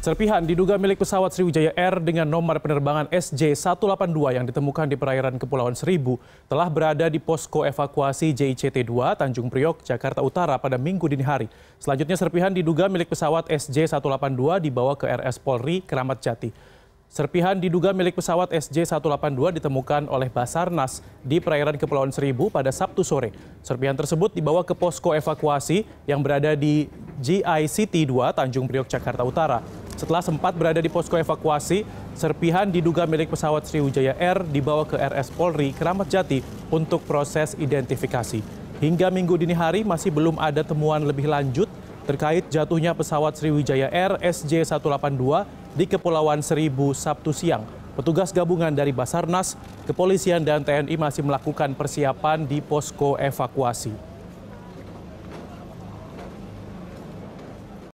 Serpihan diduga milik pesawat Sriwijaya Air dengan nomor penerbangan SJ182 yang ditemukan di perairan Kepulauan Seribu telah berada di posko evakuasi JICT-2 Tanjung Priok, Jakarta Utara pada minggu dini hari. Selanjutnya serpihan diduga milik pesawat SJ182 dibawa ke RS Polri, Keramat Jati. Serpihan diduga milik pesawat SJ182 ditemukan oleh Basarnas di perairan Kepulauan Seribu pada Sabtu sore. Serpihan tersebut dibawa ke posko evakuasi yang berada di GICT 2 Tanjung Priok, Jakarta Utara. Setelah sempat berada di posko evakuasi, serpihan diduga milik pesawat Sriwijaya Air dibawa ke RS Polri Keramat Jati untuk proses identifikasi. Hingga minggu dini hari masih belum ada temuan lebih lanjut terkait jatuhnya pesawat Sriwijaya Air SJ182 di Kepulauan Seribu Sabtu siang. Petugas gabungan dari Basarnas, kepolisian dan TNI masih melakukan persiapan di posko evakuasi.